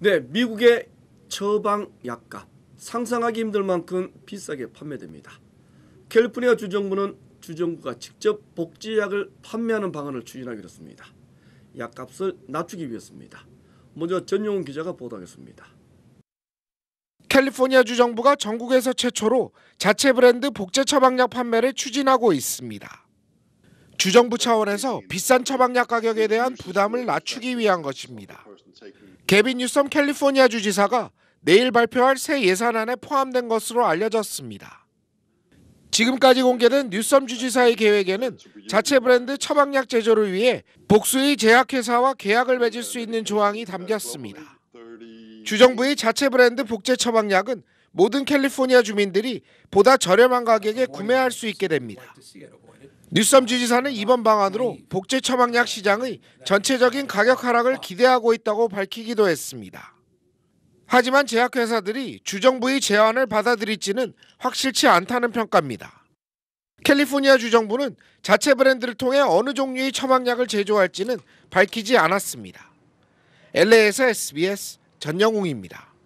네, 미국의 처방 약값 상상하기 힘들 만큼 비싸게 판매됩니다. 캘리포니아 주정부는 주정부가 직접 복지약을 판매하는 방안을 추진하기로 했습니다. 약값을 낮추기 위해서입니다. 먼저 전용훈 기자가 보도하겠습니다. 캘리포니아 주 정부가 전국에서 최초로 자체 브랜드 복제 처방약 판매를 추진하고 있습니다. 주정부 차원에서 비싼 처방약 가격에 대한 부담을 낮추기 위한 것입니다. 개빈 뉴섬 캘리포니아 주지사가 내일 발표할 새 예산안에 포함된 것으로 알려졌습니다. 지금까지 공개된 뉴섬 주지사의 계획에는 자체 브랜드 처방약 제조를 위해 복수의 제약회사와 계약을 맺을 수 있는 조항이 담겼습니다. 주정부의 자체 브랜드 복제 처방약은 모든 캘리포니아 주민들이 보다 저렴한 가격에 구매할 수 있게 됩니다. 뉴섬 스주지사는 이번 방안으로 복제 처방약 시장의 전체적인 가격 하락을 아. 기대하고 있다고 밝히기도 했습니다. 하지만 제약회사들이 주정부의 제안을 받아들일지는 확실치 않다는 평가입니다. 캘리포니아 주정부는 자체 브랜드를 통해 어느 종류의 처방약을 제조할지는 밝히지 않았습니다. LA에서 SBS 전영웅입니다.